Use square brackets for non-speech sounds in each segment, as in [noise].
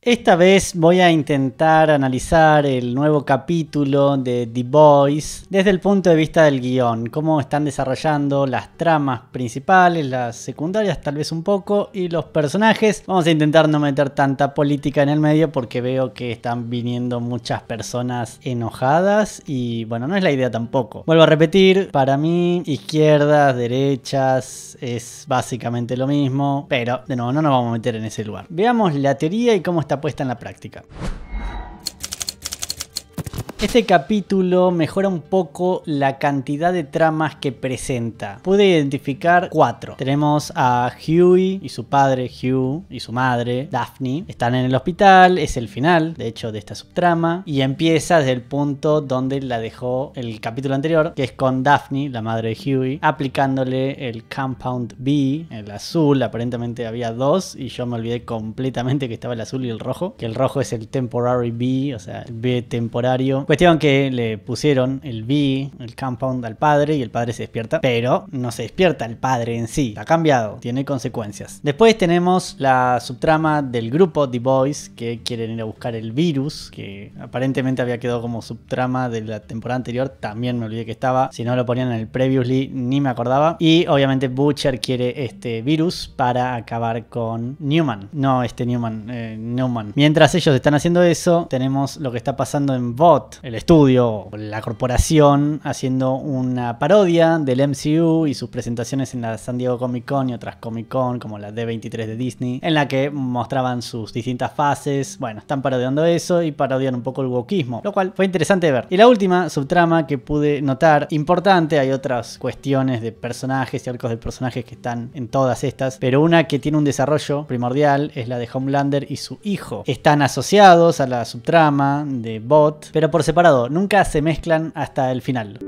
Esta vez voy a intentar analizar el nuevo capítulo de The Boys desde el punto de vista del guión, cómo están desarrollando las tramas principales, las secundarias tal vez un poco y los personajes. Vamos a intentar no meter tanta política en el medio porque veo que están viniendo muchas personas enojadas y bueno, no es la idea tampoco. Vuelvo a repetir, para mí izquierdas, derechas es básicamente lo mismo, pero de nuevo no nos vamos a meter en ese lugar. Veamos la teoría y cómo está está puesta en la práctica. Este capítulo mejora un poco la cantidad de tramas que presenta. Pude identificar cuatro. Tenemos a Huey y su padre Hugh y su madre Daphne. Están en el hospital, es el final, de hecho, de esta subtrama. Y empieza desde el punto donde la dejó el capítulo anterior, que es con Daphne, la madre de Huey, aplicándole el Compound B, el azul. Aparentemente había dos y yo me olvidé completamente que estaba el azul y el rojo. Que el rojo es el Temporary B, o sea, el B temporario Cuestión que le pusieron el B, el compound al padre y el padre se despierta, pero no se despierta el padre en sí, ha cambiado, tiene consecuencias. Después tenemos la subtrama del grupo The Boys que quieren ir a buscar el virus, que aparentemente había quedado como subtrama de la temporada anterior, también me olvidé que estaba, si no lo ponían en el previously ni me acordaba. Y obviamente Butcher quiere este virus para acabar con Newman, no este Newman, eh, Newman. Mientras ellos están haciendo eso, tenemos lo que está pasando en Bot, el estudio, la corporación, haciendo una parodia del MCU y sus presentaciones en la San Diego Comic Con y otras Comic Con, como la D23 de Disney, en la que mostraban sus distintas fases. Bueno, están parodiando eso y parodian un poco el wokismo, lo cual fue interesante de ver. Y la última subtrama que pude notar, importante, hay otras cuestiones de personajes y arcos de personajes que están en todas estas, pero una que tiene un desarrollo primordial es la de Homelander y su hijo. Están asociados a la subtrama de Bot, pero por separado, nunca se mezclan hasta el final.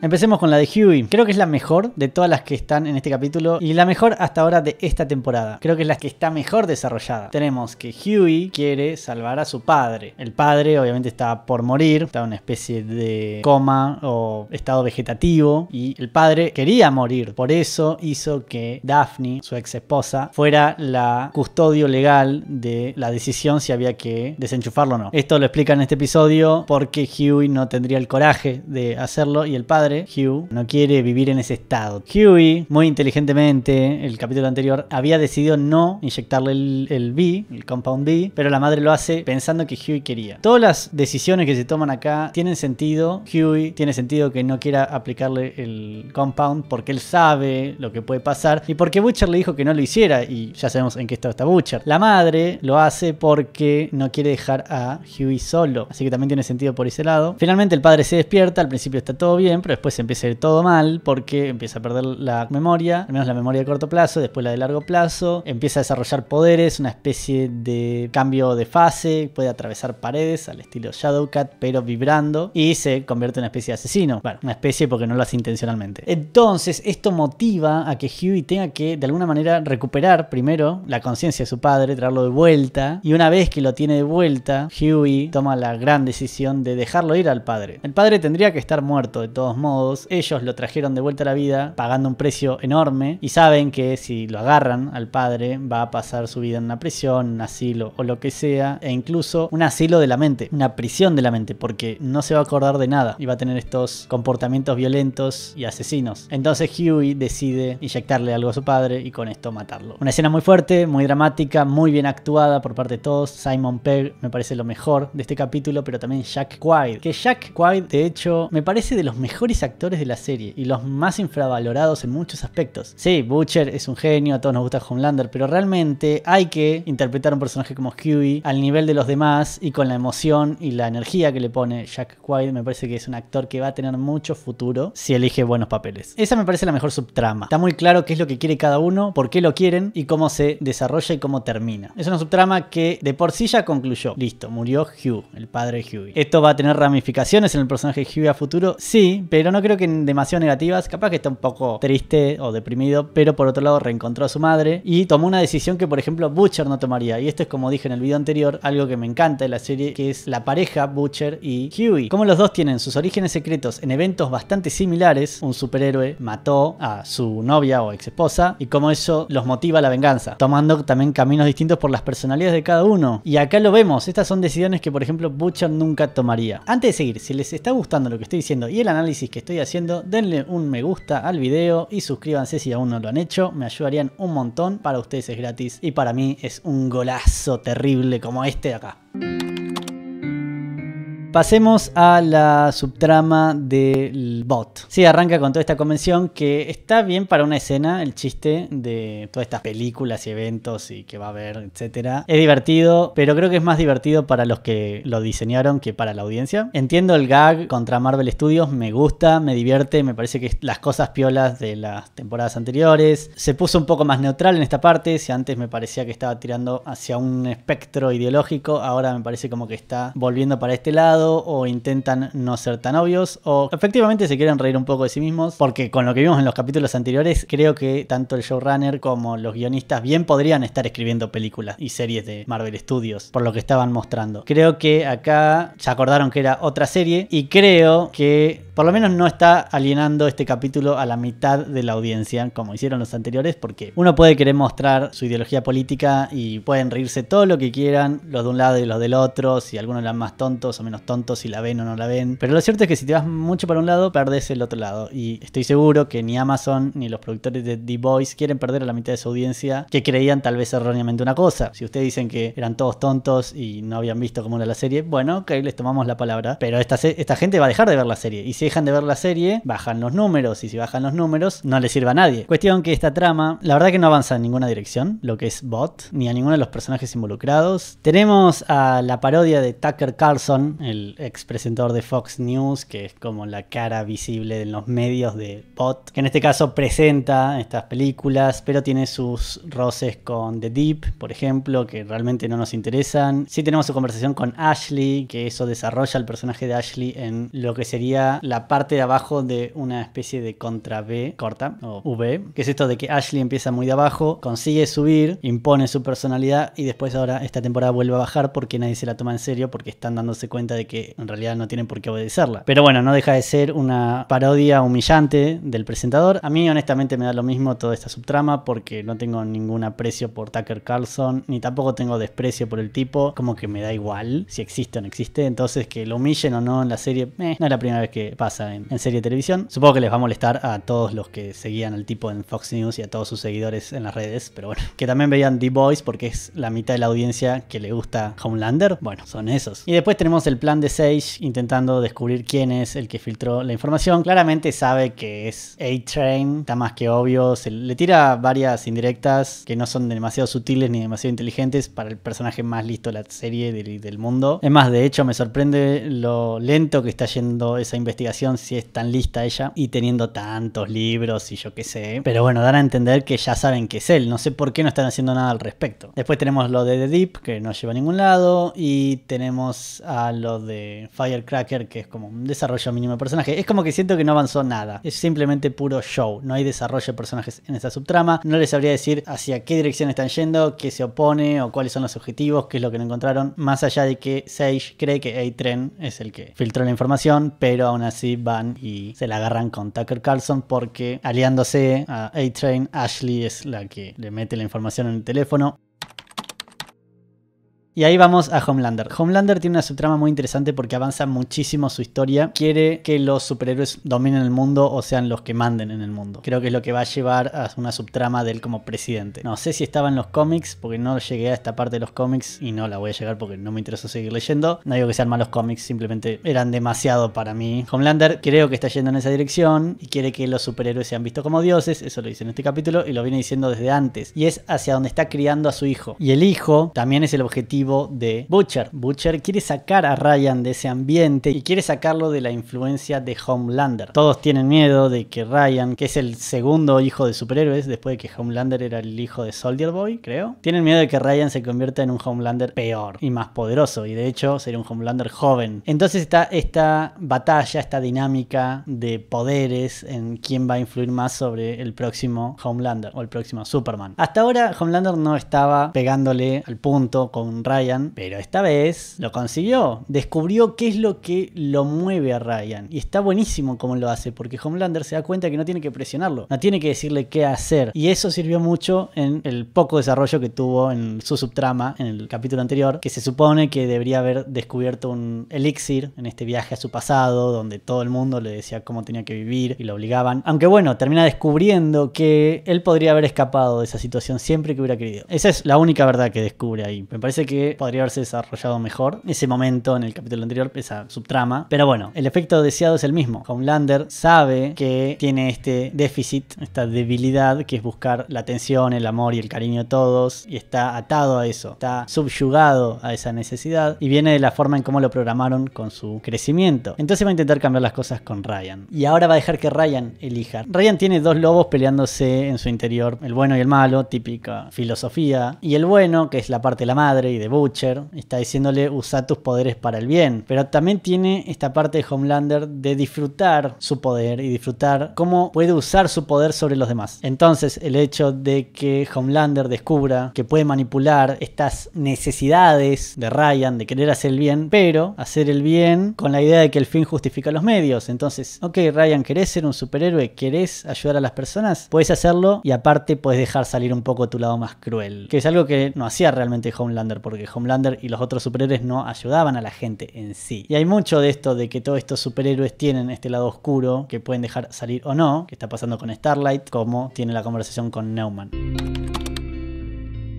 Empecemos con la de Huey. Creo que es la mejor de todas las que están en este capítulo y la mejor hasta ahora de esta temporada. Creo que es la que está mejor desarrollada. Tenemos que Huey quiere salvar a su padre. El padre obviamente está por morir, está en una especie de coma o estado vegetativo y el padre quería morir. Por eso hizo que Daphne, su ex esposa, fuera la custodio legal de la decisión si había que desenchufarlo o no. Esto lo explica en este episodio porque Huey no tendría el coraje de hacerlo y el padre Hugh, no quiere vivir en ese estado. Huey, muy inteligentemente, el capítulo anterior, había decidido no inyectarle el, el B, el compound B, pero la madre lo hace pensando que Huey quería. Todas las decisiones que se toman acá tienen sentido. Huey tiene sentido que no quiera aplicarle el compound porque él sabe lo que puede pasar y porque Butcher le dijo que no lo hiciera y ya sabemos en qué estado está Butcher. La madre lo hace porque no quiere dejar a Huey solo, así que también tiene sentido por ese lado. Finalmente el padre se despierta, al principio está todo bien, pero después empieza a ir todo mal porque empieza a perder la memoria, al menos la memoria de corto plazo, después la de largo plazo, empieza a desarrollar poderes, una especie de cambio de fase, puede atravesar paredes al estilo Shadowcat, pero vibrando, y se convierte en una especie de asesino. Bueno, una especie porque no lo hace intencionalmente. Entonces, esto motiva a que Huey tenga que, de alguna manera, recuperar primero la conciencia de su padre, traerlo de vuelta, y una vez que lo tiene de vuelta, Huey toma la gran decisión de dejarlo ir al padre. El padre tendría que estar muerto de todos modos ellos lo trajeron de vuelta a la vida pagando un precio enorme y saben que si lo agarran al padre va a pasar su vida en una prisión, un asilo o lo que sea, e incluso un asilo de la mente, una prisión de la mente, porque no se va a acordar de nada y va a tener estos comportamientos violentos y asesinos. Entonces Huey decide inyectarle algo a su padre y con esto matarlo. Una escena muy fuerte, muy dramática, muy bien actuada por parte de todos. Simon Pegg me parece lo mejor de este capítulo, pero también Jack Quaid, que Jack Quaid de hecho me parece de los mejores actores de la serie y los más infravalorados en muchos aspectos. Sí, Butcher es un genio, a todos nos gusta Homelander, pero realmente hay que interpretar un personaje como Huey al nivel de los demás y con la emoción y la energía que le pone Jack White. Me parece que es un actor que va a tener mucho futuro si elige buenos papeles. Esa me parece la mejor subtrama. Está muy claro qué es lo que quiere cada uno, por qué lo quieren y cómo se desarrolla y cómo termina. Es una subtrama que de por sí ya concluyó. Listo, murió Hugh, el padre de Huey. Esto va a tener ramificaciones en el personaje de Huey a futuro, sí, pero no creo que en demasiado negativas. Capaz que está un poco triste o deprimido, pero por otro lado reencontró a su madre y tomó una decisión que, por ejemplo, Butcher no tomaría. Y esto es como dije en el video anterior, algo que me encanta de la serie, que es la pareja Butcher y Huey. Como los dos tienen sus orígenes secretos en eventos bastante similares, un superhéroe mató a su novia o ex esposa y como eso los motiva a la venganza, tomando también caminos distintos por las personalidades de cada uno. Y acá lo vemos, estas son decisiones que, por ejemplo, Butcher nunca tomaría. Antes de seguir, si les está gustando lo que estoy diciendo y el análisis que estoy haciendo, denle un me gusta al video y suscríbanse si aún no lo han hecho, me ayudarían un montón, para ustedes es gratis y para mí es un golazo terrible como este de acá. Pasemos a la subtrama del bot. Sí, arranca con toda esta convención que está bien para una escena, el chiste de todas estas películas y eventos y que va a haber, etc. Es divertido, pero creo que es más divertido para los que lo diseñaron que para la audiencia. Entiendo el gag contra Marvel Studios, me gusta, me divierte, me parece que las cosas piolas de las temporadas anteriores. Se puso un poco más neutral en esta parte, si antes me parecía que estaba tirando hacia un espectro ideológico, ahora me parece como que está volviendo para este lado o intentan no ser tan obvios o efectivamente se quieren reír un poco de sí mismos porque con lo que vimos en los capítulos anteriores creo que tanto el showrunner como los guionistas bien podrían estar escribiendo películas y series de Marvel Studios por lo que estaban mostrando. Creo que acá se acordaron que era otra serie y creo que por lo menos no está alienando este capítulo a la mitad de la audiencia como hicieron los anteriores porque uno puede querer mostrar su ideología política y pueden reírse todo lo que quieran los de un lado y los del otro si algunos eran más tontos o menos tontos si la ven o no la ven. Pero lo cierto es que si te vas mucho para un lado, perdes el otro lado. Y estoy seguro que ni Amazon ni los productores de The Voice quieren perder a la mitad de su audiencia que creían tal vez erróneamente una cosa. Si ustedes dicen que eran todos tontos y no habían visto cómo era la serie, bueno, ok, les tomamos la palabra. Pero esta, esta gente va a dejar de ver la serie. Y si dejan de ver la serie, bajan los números. Y si bajan los números, no les sirve a nadie. Cuestión que esta trama, la verdad que no avanza en ninguna dirección, lo que es bot, ni a ninguno de los personajes involucrados. Tenemos a la parodia de Tucker Carlson, el el ex de Fox News, que es como la cara visible en los medios de Pot, que en este caso presenta estas películas, pero tiene sus roces con The Deep, por ejemplo, que realmente no nos interesan. Sí tenemos su conversación con Ashley, que eso desarrolla el personaje de Ashley en lo que sería la parte de abajo de una especie de contra B corta, o V, que es esto de que Ashley empieza muy de abajo, consigue subir, impone su personalidad y después ahora esta temporada vuelve a bajar porque nadie se la toma en serio porque están dándose cuenta de que en realidad no tienen por qué obedecerla. Pero bueno, no deja de ser una parodia humillante del presentador. A mí honestamente me da lo mismo toda esta subtrama porque no tengo ningún aprecio por Tucker Carlson, ni tampoco tengo desprecio por el tipo, como que me da igual si existe o no existe. Entonces que lo humillen o no en la serie, eh, no es la primera vez que pasa en, serie de televisión. Supongo que les va a molestar a todos los que seguían al tipo en Fox News y a todos sus seguidores en las redes, pero bueno. Que también veían The Boys porque es la mitad de la audiencia que le gusta Homelander. Bueno, son esos. Y después tenemos el plan de Sage intentando descubrir quién es el que filtró la información. Claramente sabe que es A-Train, está más que obvio. Se le tira varias indirectas que no son demasiado sutiles ni demasiado inteligentes para el personaje más listo de la serie del, mundo. Es más, de hecho, me sorprende lo lento que está yendo esa investigación si es tan lista ella y teniendo tantos libros y yo qué sé. Pero bueno, dan a entender que ya saben que es él. No sé por qué no están haciendo nada al respecto. Después tenemos lo de The Deep, que no lleva a ningún lado. Y tenemos a lo de de Firecracker, que es como un desarrollo mínimo de personaje. Es como que siento que no avanzó nada. Es simplemente puro show. No hay desarrollo de personajes en esa subtrama. No les sabría decir hacia qué dirección están yendo, qué se opone o cuáles son los objetivos, qué es lo que no encontraron. Más allá de que Sage cree que a train es el que filtró la información, pero aún así van y se la agarran con Tucker Carlson porque aliándose a A-Train, Ashley es la que le mete la información en el teléfono. Y ahí vamos a Homelander. Homelander tiene una subtrama muy interesante porque avanza muchísimo su historia. Quiere que los superhéroes dominen el mundo o sean los que manden en el mundo. Creo que es lo que va a llevar a una subtrama de él como presidente. No sé si estaba en los cómics porque no llegué a esta parte de los cómics y no la voy a llegar porque no me interesó seguir leyendo. No digo que sean malos cómics, simplemente eran demasiado para mí. Homelander creo que está yendo en esa dirección y quiere que los superhéroes sean vistos como dioses. Eso lo dice en este capítulo y lo viene diciendo desde antes. Y es hacia donde está criando a su hijo. Y el hijo también es el objetivo de Butcher. Butcher quiere sacar a Ryan de ese ambiente y quiere sacarlo de la influencia de Homelander. Todos tienen miedo de que Ryan, que es el segundo hijo de superhéroes, después de que Homelander era el hijo de Soldier Boy, creo, tienen miedo de que Ryan se convierta en un Homelander peor y más poderoso, y de hecho sería un Homelander joven. Entonces está esta batalla, esta dinámica de poderes en quién va a influir más sobre el próximo Homelander o el próximo Superman. Hasta ahora Homelander no estaba pegándole al punto con Ryan, pero esta vez lo consiguió. Descubrió qué es lo que lo mueve a Ryan. Y está buenísimo como lo hace, porque Homelander se da cuenta que no tiene que presionarlo, no tiene que decirle qué hacer. Y eso sirvió mucho en el poco desarrollo que tuvo en su subtrama en el capítulo anterior, que se supone que debería haber descubierto un elixir en este viaje a su pasado, donde todo el mundo le decía cómo tenía que vivir y lo obligaban. Aunque bueno, termina descubriendo que él podría haber escapado de esa situación siempre que hubiera querido. Esa es la única verdad que descubre ahí. Me parece que podría haberse desarrollado mejor ese momento en el capítulo anterior, esa subtrama. Pero bueno, el efecto deseado es el mismo. Homelander sabe que tiene este déficit, esta debilidad que es buscar la atención, el amor y el cariño de todos y está atado a eso, está subyugado a esa necesidad y viene de la forma en cómo lo programaron con su crecimiento. Entonces va a intentar cambiar las cosas con Ryan y ahora va a dejar que Ryan elija. Ryan tiene dos lobos peleándose en su interior, el bueno y el malo, típica filosofía, y el bueno, que es la parte de la madre y de Butcher, está diciéndole usa tus poderes para el bien, pero también tiene esta parte de Homelander de disfrutar su poder y disfrutar cómo puede usar su poder sobre los demás. Entonces el hecho de que Homelander descubra que puede manipular estas necesidades de Ryan de querer hacer el bien, pero hacer el bien con la idea de que el fin justifica los medios. Entonces, ok Ryan, ¿querés ser un superhéroe? ¿Querés ayudar a las personas? Puedes hacerlo y aparte puedes dejar salir un poco tu lado más cruel, que es algo que no hacía realmente Homelander porque porque Homelander y los otros superhéroes no ayudaban a la gente en sí. Y hay mucho de esto de que todos estos superhéroes tienen este lado oscuro que pueden dejar salir o no, que está pasando con Starlight, como tiene la conversación con Neumann.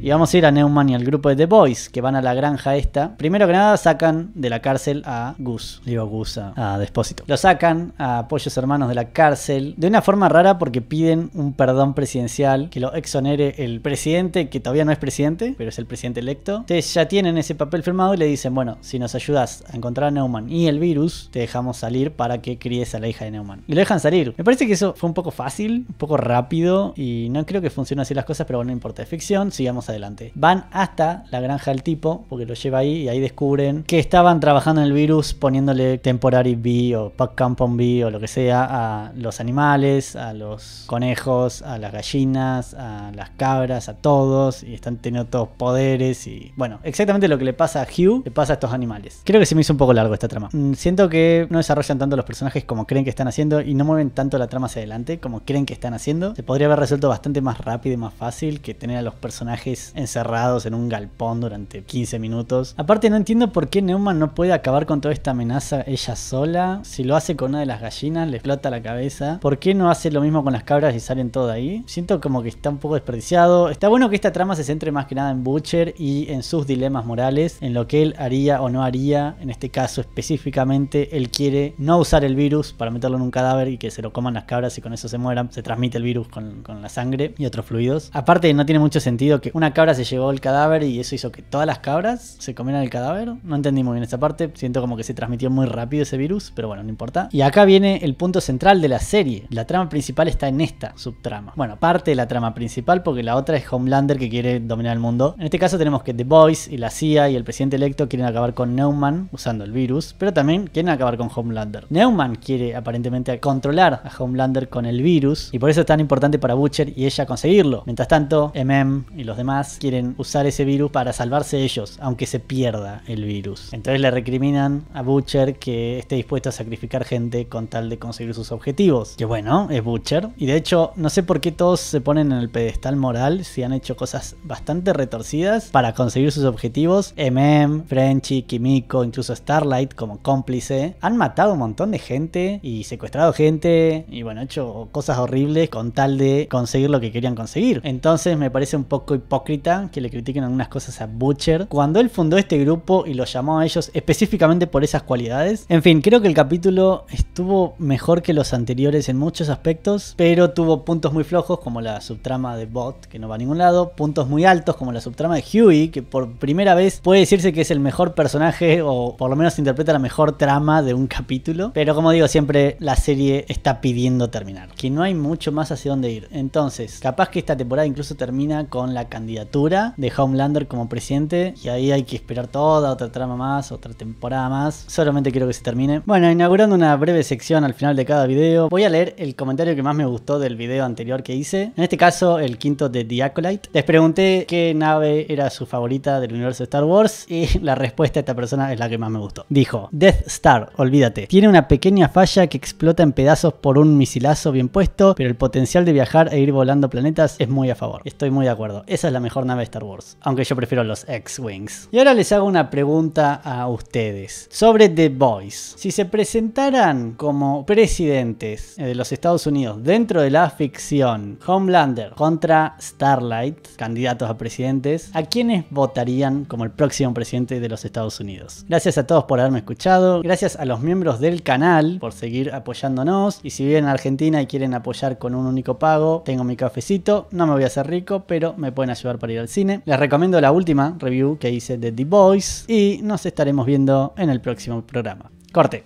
Y vamos a ir a Neumann y al grupo de The Boys, que van a la granja esta. Primero que nada, sacan de la cárcel a Gus. Digo Gus a, Despósito. Lo sacan a Pollos Hermanos de la cárcel de una forma rara porque piden un perdón presidencial que lo exonere el presidente, que todavía no es presidente, pero es el presidente electo. Ustedes ya tienen ese papel firmado y le dicen, bueno, si nos ayudas a encontrar a Neumann y el virus, te dejamos salir para que críes a la hija de Neumann. Y lo dejan salir. Me parece que eso fue un poco fácil, un poco rápido y no creo que funcionen así las cosas, pero bueno, no importa, es ficción, sigamos adelante. Van hasta la granja del tipo, porque lo lleva ahí y ahí descubren que estaban trabajando en el virus poniéndole Temporary B o Pack Campon B o lo que sea a los animales, a los conejos, a las gallinas, a las cabras, a todos y están teniendo todos poderes y bueno, exactamente lo que le pasa a Hugh le pasa a estos animales. Creo que se me hizo un poco largo esta trama. Mm, siento que no desarrollan tanto los personajes como creen que están haciendo y no mueven tanto la trama hacia adelante como creen que están haciendo. Se podría haber resuelto bastante más rápido y más fácil que tener a los personajes encerrados en un galpón durante 15 minutos. Aparte no entiendo por qué Neuma no puede acabar con toda esta amenaza ella sola. Si lo hace con una de las gallinas, le explota la cabeza. ¿Por qué no hace lo mismo con las cabras y salen todo ahí? Siento como que está un poco desperdiciado. Está bueno que esta trama se centre más que nada en Butcher y en sus dilemas morales, en lo que él haría o no haría. En este caso específicamente, él quiere no usar el virus para meterlo en un cadáver y que se lo coman las cabras y con eso se mueran. Se transmite el virus con la sangre y otros fluidos. Aparte no tiene mucho sentido que una cabra se llevó el cadáver y eso hizo que todas las cabras se comieran el cadáver. No entendí muy bien esta parte. Siento como que se transmitió muy rápido ese virus, pero bueno, no importa. Y acá viene el punto central de la serie. La trama principal está en esta subtrama. Bueno, parte de la trama principal, porque la otra es Homelander que quiere dominar el mundo. En este caso tenemos que The Boys y la CIA y el presidente electo quieren acabar con Neumann usando el virus, pero también quieren acabar con Homelander. Neumann quiere aparentemente controlar a Homelander con el virus y por eso es tan importante para Butcher y ella conseguirlo. Mientras tanto, MM y los demás quieren usar ese virus para salvarse ellos, aunque se pierda el virus. Entonces le recriminan a Butcher que esté dispuesto a sacrificar gente con tal de conseguir sus objetivos. Que bueno, es Butcher. Y de hecho, no sé por qué todos se ponen en el pedestal moral si han hecho cosas bastante retorcidas para conseguir sus objetivos. MM, Frenchy, Kimiko, incluso Starlight como cómplice, han matado un montón de gente y secuestrado gente y bueno, hecho cosas horribles con tal de conseguir lo que querían conseguir. Entonces me parece un poco hipócrita que le critiquen algunas cosas a Butcher, cuando él fundó este grupo y lo llamó a ellos específicamente por esas cualidades. En fin, creo que el capítulo estuvo mejor que los anteriores en muchos aspectos, pero tuvo puntos muy flojos como la subtrama de Bot, que no va a ningún lado, puntos muy altos como la subtrama de Huey, que por primera vez puede decirse que es el mejor personaje o por lo menos interpreta la mejor trama de un capítulo, pero como digo siempre, la serie está pidiendo terminar, que no hay mucho más hacia dónde ir. Entonces, capaz que esta temporada incluso termina con la candidatura de de lander como presidente y ahí hay que esperar toda otra trama más, otra temporada más. Solamente quiero que se termine. Bueno, inaugurando una breve sección al final de cada video, voy a leer el comentario que más me gustó del video anterior que hice. En este caso, el quinto de The Acolyte. Les pregunté qué nave era su favorita del universo de Star Wars y [laughs] la respuesta de esta persona es la que más me gustó. Dijo, Death Star, olvídate. Tiene una pequeña falla que explota en pedazos por un misilazo bien puesto, pero el potencial de viajar e ir volando planetas es muy a favor. Estoy muy de acuerdo. Esa es la mejor mejor nave de Star Wars. Aunque yo prefiero los X-Wings. Y ahora les hago una pregunta a ustedes sobre The Boys Si se presentaran como presidentes eh, de los Estados Unidos dentro de la ficción Homelander contra Starlight, candidatos a presidentes, ¿a quiénes votarían como el próximo presidente de los Estados Unidos? Gracias a todos por haberme escuchado. Gracias a los miembros del canal por seguir apoyándonos. Y si viven en Argentina y quieren apoyar con un único pago, tengo mi cafecito. No me voy a hacer rico, pero me pueden ayudar para ir al cine. Les recomiendo la última review que hice de The Boys y nos estaremos viendo en el próximo programa. Corte.